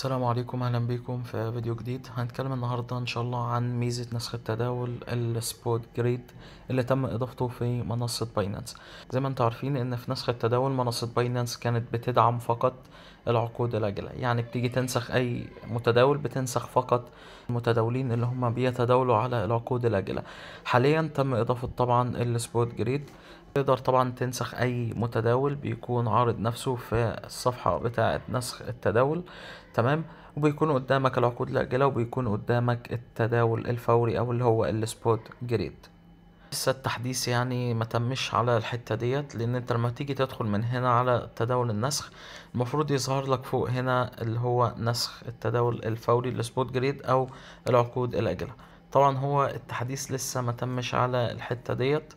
السلام عليكم اهلا بيكم في فيديو جديد هنتكلم النهارده ان شاء الله عن ميزه نسخ التداول السبوت جريد اللي تم اضافته في منصه باينانس زي ما انتم عارفين ان في نسخ التداول منصه باينانس كانت بتدعم فقط العقود الاجله يعني بتيجي تنسخ اي متداول بتنسخ فقط المتداولين اللي هم بيتداولوا على العقود الاجله حاليا تم اضافه طبعا السبوت جريد تقدر طبعا تنسخ اي متداول بيكون عارض نفسه في الصفحة بتاعة نسخ التداول تمام وبيكون قدامك العقود الاجلة وبيكون قدامك التداول الفوري او اللي هو السبوت جريد لسه التحديث يعني ما تمش على الحتة ديت لان انت لما تيجي تدخل من هنا على تداول النسخ المفروض يظهر لك فوق هنا اللي هو نسخ التداول الفوري السبوت جريد او العقود الاجلة طبعا هو التحديث لسه ما تمش على الحتة ديت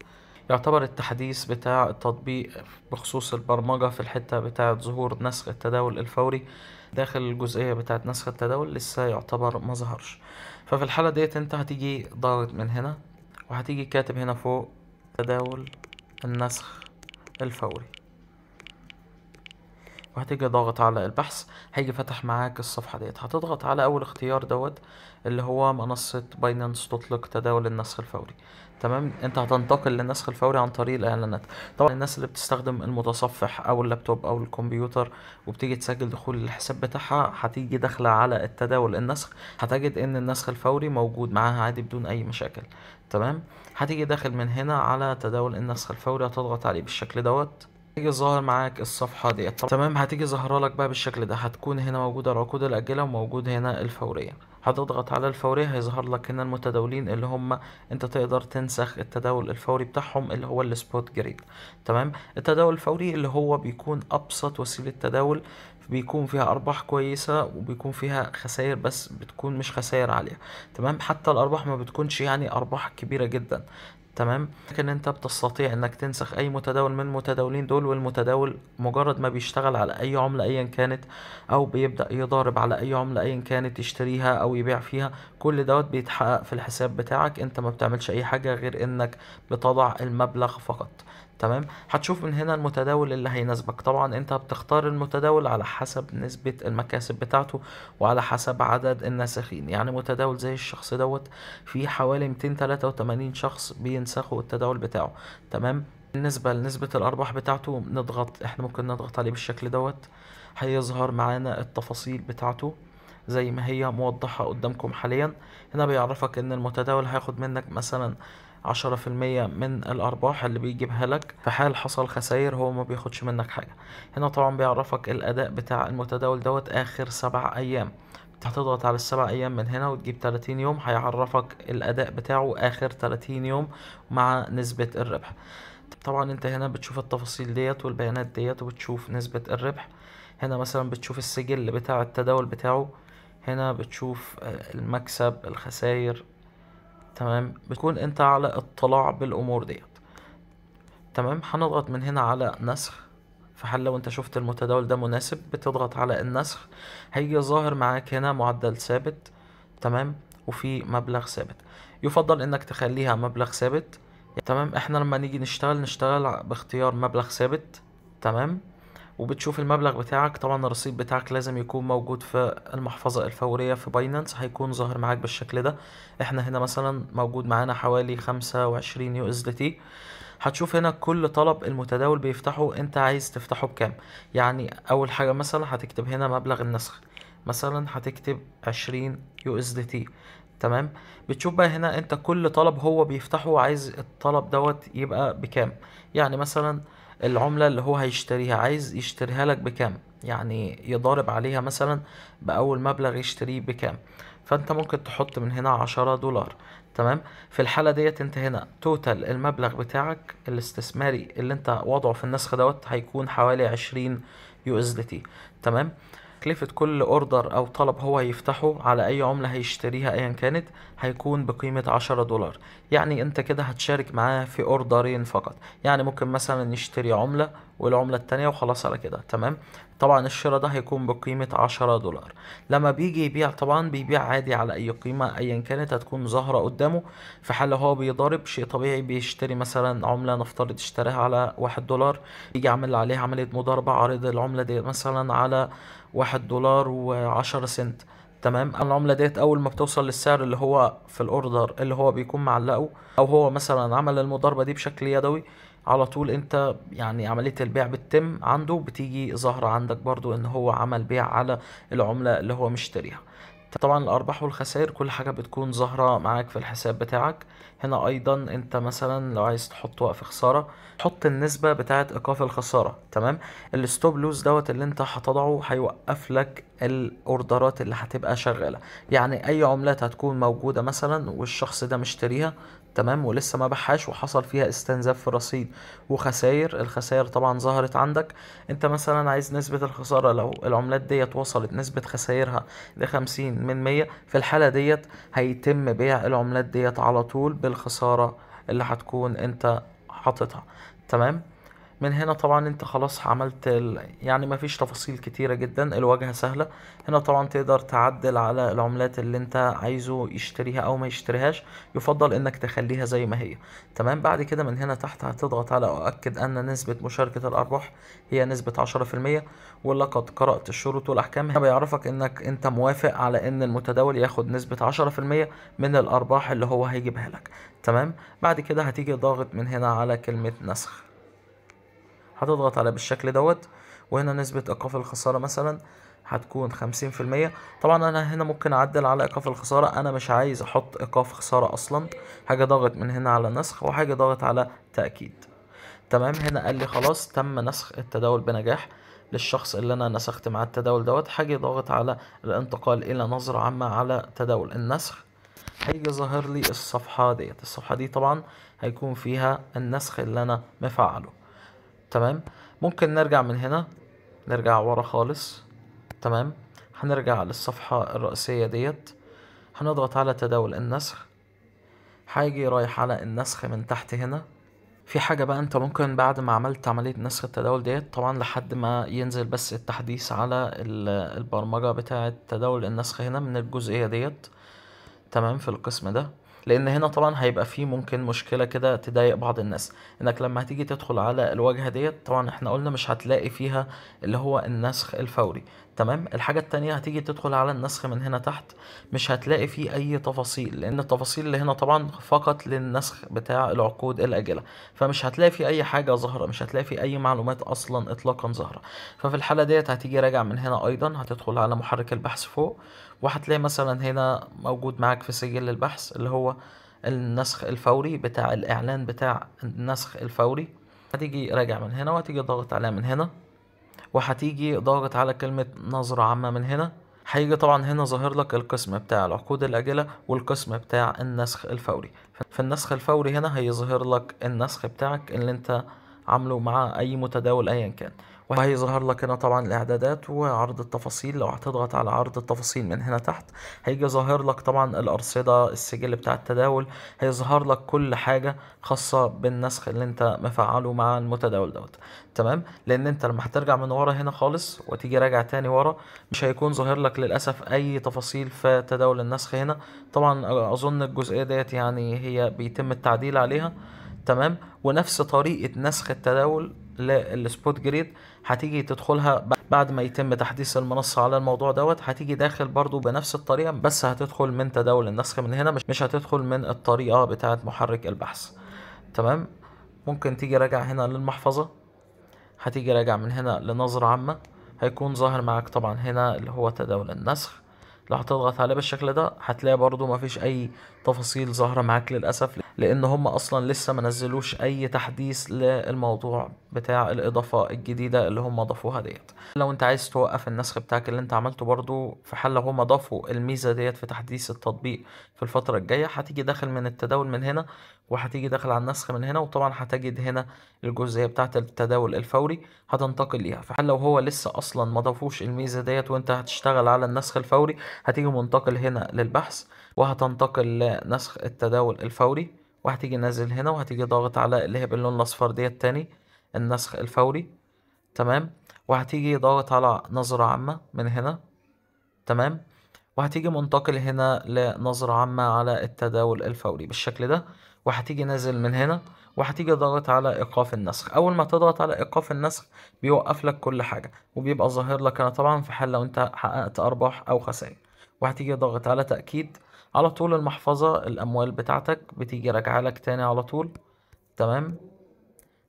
يعتبر التحديث بتاع التطبيق بخصوص البرمجة في الحتة بتاعة ظهور نسخ التداول الفوري داخل الجزئية بتاعة نسخ التداول لسه يعتبر مظهرش ففي الحالة ديت انت هتيجي ضاغط من هنا وهتيجي كاتب هنا فوق تداول النسخ الفوري وهتيجي ضاغط على البحث هيجي فتح معاك الصفحة ديت هتضغط على أول اختيار دوت اللي هو منصة باينانس تطلق تداول النسخ الفوري تمام انت هتنتقل للنسخ الفوري عن طريق الاعلانات طبعا الناس اللي بتستخدم المتصفح او اللابتوب او الكمبيوتر وبتيجي تسجل دخول الحساب بتاعها هتيجي داخله على التداول النسخ هتجد ان النسخ الفوري موجود معاها عادي بدون اي مشاكل تمام هتيجي داخل من هنا على تداول النسخ الفوري هتضغط عليه بالشكل دوت هتيجي ظاهر معاك الصفحة ديت تمام هتيجي ظاهرة لك بقى بالشكل ده هتكون هنا موجودة العقود الآجلة وموجود هنا الفورية هتضغط على الفورية هيظهر لك هنا المتداولين اللي هم انت تقدر تنسخ التداول الفوري بتاعهم اللي هو السبوت جريد تمام التداول الفوري اللي هو بيكون ابسط وسيلة تداول بيكون فيها ارباح كويسة وبيكون فيها خسائر بس بتكون مش خسائر عالية تمام حتى الارباح ما بتكونش يعني ارباح كبيرة جدا تمام لكن انت بتستطيع انك تنسخ اي متداول من المتداولين دول والمتداول مجرد ما بيشتغل على اي عملة ايا كانت او بيبدأ يضارب على اي عملة ايا كانت يشتريها او يبيع فيها كل دوت بيتحقق في الحساب بتاعك انت ما بتعملش اي حاجة غير انك بتضع المبلغ فقط تمام هتشوف من هنا المتداول اللي هيناسبك طبعا انت بتختار المتداول على حسب نسبة المكاسب بتاعته وعلى حسب عدد الناسخين يعني متداول زي الشخص دوت في حوالي 283 شخص بينسخوا التداول بتاعه تمام بالنسبة لنسبة الأرباح بتاعته نضغط احنا ممكن نضغط عليه بالشكل دوت هيظهر معانا التفاصيل بتاعته زي ما هي موضحة قدامكم حاليا هنا بيعرفك ان المتداول هياخد منك مثلا عشرة في المية من الأرباح اللي بيجيبها لك في حال حصل خسائر هو ما بياخدش منك حاجة هنا طبعا بيعرفك الأداء بتاع المتداول دوت آخر سبع أيام هتضغط على السبع ايام من هنا وتجيب 30 يوم هيعرفك الاداء بتاعه اخر 30 يوم مع نسبة الربح طبعا انت هنا بتشوف التفاصيل ديت والبيانات ديت وبتشوف نسبة الربح هنا مثلا بتشوف السجل بتاع التداول بتاعه هنا بتشوف آه، المكسب الخسائر تمام بتكون انت على اطلاع بالامور ديت تمام هنضغط من هنا على نسخ فهل لو انت شفت المتداول ده مناسب بتضغط على النسخ هيجي ظاهر معاك هنا معدل ثابت تمام وفي مبلغ ثابت يفضل انك تخليها مبلغ ثابت تمام احنا لما نيجي نشتغل نشتغل باختيار مبلغ ثابت تمام وبتشوف المبلغ بتاعك طبعا الرصيد بتاعك لازم يكون موجود في المحفظة الفورية في باينانس هيكون ظاهر معاك بالشكل ده احنا هنا مثلا موجود معانا حوالي خمسة وعشرين يو اس دي تي هتشوف هنا كل طلب المتداول بيفتحه انت عايز تفتحه بكام يعني اول حاجة مثلا هتكتب هنا مبلغ النسخ مثلا هتكتب عشرين يو اس دي تي تمام بتشوف بقى هنا انت كل طلب هو بيفتحه عايز الطلب دوت يبقى بكام يعني مثلا العملة اللي هو هيشتريها عايز يشتريها لك بكام يعني يضارب عليها مثلا بأول مبلغ يشتريه بكام فانت ممكن تحط من هنا عشرة دولار تمام في الحالة ديت انت هنا توتال المبلغ بتاعك الاستثماري اللي انت وضعه في النسخة دوت هيكون حوالي عشرين يو اس دي تي تمام تكلفة كل اوردر او طلب هو هيفتحه على اي عملة هيشتريها ايا كانت هيكون بقيمة عشرة دولار يعني انت كده هتشارك معاه في اوردرين فقط يعني ممكن مثلا يشتري عملة والعملة التانية وخلاص على كده تمام طبعا الشراء ده هيكون بقيمة عشرة دولار لما بيجي يبيع طبعا بيبيع عادي على اي قيمة ايا كانت هتكون ظاهرة قدامه في حال هو بيضارب شيء طبيعي بيشتري مثلا عملة نفترض اشتراها على واحد دولار يجي عامل عليها عملية مضاربة عارض العملة دي مثلا على واحد دولار وعشرة سنت تمام العملة ديت اول ما بتوصل للسعر اللي هو في الاوردر اللي هو بيكون معلقه او هو مثلا عمل المضاربة دي بشكل يدوي على طول انت يعني عملية البيع بتتم عنده بتيجي ظاهرة عندك برضو ان هو عمل بيع على العملة اللي هو مشتريها طبعا الارباح والخسائر كل حاجه بتكون ظاهره معاك في الحساب بتاعك هنا ايضا انت مثلا لو عايز تحط وقف خساره حط النسبه بتاعه ايقاف الخساره تمام الستوب لوز دوت اللي انت هتضعه هيوقف لك الاوردرات اللي هتبقى شغاله يعني اي عملات هتكون موجوده مثلا والشخص ده مشتريها تمام ولسه ما بحاش وحصل فيها استنزاف في الرصيد وخسائر الخسائر طبعا ظهرت عندك انت مثلا عايز نسبة الخسارة لو العملات ديت وصلت نسبة خسائرها لخمسين من مية في الحالة ديت هيتم بيع العملات ديت على طول بالخسارة اللي هتكون انت حاططها تمام من هنا طبعا انت خلاص عملت ال... يعني مفيش تفاصيل كتيرة جدا الواجهة سهلة هنا طبعا تقدر تعدل على العملات اللي انت عايزه يشتريها او ما يشتريهاش يفضل انك تخليها زي ما هي تمام بعد كده من هنا تحت هتضغط على اؤكد ان نسبة مشاركة الارباح هي نسبة عشرة في المية ولقد قرأت الشروط والاحكام هنا بيعرفك انك انت موافق على ان المتداول ياخد نسبة عشرة في المية من الارباح اللي هو هيجيبها لك تمام بعد كده هتيجي ضاغط من هنا على كلمة نسخ هتضغط على بالشكل دوت وهنا نسبة ايقاف الخسارة مثلا هتكون خمسين في المية طبعا انا هنا ممكن اعدل على ايقاف الخسارة انا مش عايز احط ايقاف خسارة اصلا حاجة ضغط من هنا على نسخ وحاجة ضغط على تأكيد تمام هنا قال لي خلاص تم نسخ التداول بنجاح للشخص اللي انا نسخت معاه التداول دوت هاجي ضاغط على الانتقال الى نظرة عامة على تداول النسخ هيجي ظاهر لي الصفحة ديت الصفحة دي طبعا هيكون فيها النسخ اللي انا مفعله تمام ممكن نرجع من هنا نرجع ورا خالص تمام هنرجع للصفحة الرئيسية ديت هنضغط على تداول النسخ هيجي رايح على النسخ من تحت هنا في حاجة بقى انت ممكن بعد ما عملت عملية نسخ التداول ديت طبعا لحد ما ينزل بس التحديث على البرمجة بتاعة تداول النسخ هنا من الجزئية ديت تمام في القسم ده لان هنا طبعا هيبقى فيه ممكن مشكله كده تضايق بعض الناس انك لما هتيجي تدخل على الواجهه ديت طبعا احنا قلنا مش هتلاقي فيها اللي هو النسخ الفوري تمام الحاجة التانية هتيجي تدخل على النسخ من هنا تحت مش هتلاقي فيه أي تفاصيل لأن التفاصيل اللي هنا طبعا فقط للنسخ بتاع العقود الأجلة فمش هتلاقي فيه أي حاجة ظاهرة مش هتلاقي فيه أي معلومات أصلا إطلاقا ظاهرة ففي الحالة ديت هتيجي راجع من هنا أيضا هتدخل على محرك البحث فوق وهتلاقي مثلا هنا موجود معاك في سجل البحث اللي هو النسخ الفوري بتاع الإعلان بتاع النسخ الفوري هتيجي راجع من هنا وهتيجي ضغط عليها من هنا وهتيجي ضاغط على كلمة نظرة عامة من هنا هيجي طبعا هنا ظاهر لك القسم بتاع العقود الآجلة والقسم بتاع النسخ الفوري في النسخ الفوري هنا هيظهر لك النسخ بتاعك اللي انت عامله مع اي متداول ايا كان وهيظهر لك هنا طبعا الاعدادات وعرض التفاصيل لو هتضغط على عرض التفاصيل من هنا تحت هيجي ظاهر لك طبعا الارصده السجل بتاع التداول هيظهر لك كل حاجه خاصه بالنسخ اللي انت مفعله مع المتداول دوت تمام لان انت لما هترجع من ورا هنا خالص وتيجي راجع تاني ورا مش هيكون ظاهر لك للاسف اي تفاصيل في تداول النسخ هنا طبعا اظن الجزئيه ديت يعني هي بيتم التعديل عليها تمام ونفس طريقه نسخ التداول للسبوت جريد هتيجي تدخلها بعد ما يتم تحديث المنصة على الموضوع دوت هتيجي داخل برضو بنفس الطريقة بس هتدخل من تداول النسخ من هنا مش, مش هتدخل من الطريقة بتاعة محرك البحث تمام ممكن تيجي راجع هنا للمحفظة هتيجي راجع من هنا لنظرة عامة هيكون ظاهر معاك طبعا هنا اللي هو تداول النسخ لو هتضغط عليه بالشكل ده هتلاقي برضو مفيش اي تفاصيل ظاهرة معاك للأسف لان هم اصلا لسه ما نزلوش اي تحديث للموضوع بتاع الاضافة الجديدة اللي هم ضافوها ديت لو انت عايز توقف النسخ بتاعك اللي انت عملته برضو في حال لو هم ضافوا الميزة ديت في تحديث التطبيق في الفترة الجاية هتيجي داخل من التداول من هنا وهتيجي داخل على النسخ من هنا وطبعا هتجد هنا الجزئيه بتاعه التداول الفوري هتنتقل ليها فحال لو هو لسه اصلا ما ضافوش الميزه ديت وانت هتشتغل على النسخ الفوري هتيجي منتقل هنا للبحث وهتنتقل لنسخ التداول الفوري وهتيجي نازل هنا وهتيجي ضاغط على اللي هي باللون الاصفر ديت تاني النسخ الفوري تمام وهتيجي ضاغط على نظره عامه من هنا تمام وهتيجي منتقل هنا لنظرة عامة على التداول الفوري بالشكل ده وهتيجي نازل من هنا وهتيجي ضاغط على ايقاف النسخ اول ما تضغط على ايقاف النسخ بيوقف لك كل حاجه وبيبقى ظاهر لك انا طبعا في حال لو انت حققت ارباح او خسائر وهتيجي ضاغط على تاكيد على طول المحفظه الاموال بتاعتك بتيجي راجعه لك تاني على طول تمام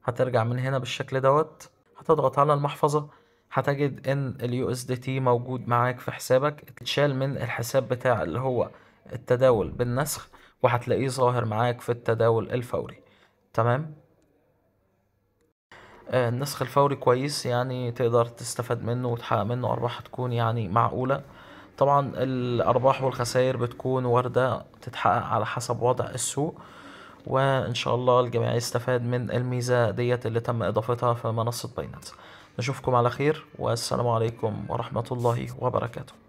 هترجع من هنا بالشكل دوت هتضغط على المحفظه هتجد ان اليو اس دي تي موجود معاك في حسابك اتشال من الحساب بتاع اللي هو التداول بالنسخ وهتلاقيه ظاهر معاك في التداول الفوري تمام آه، النسخ الفوري كويس يعني تقدر تستفاد منه وتحقق منه ارباح تكون يعني معقوله طبعا الارباح والخسائر بتكون وارده تتحقق على حسب وضع السوق وان شاء الله الجميع يستفاد من الميزه ديت اللي تم اضافتها في منصه بايننس نشوفكم على خير والسلام عليكم ورحمة الله وبركاته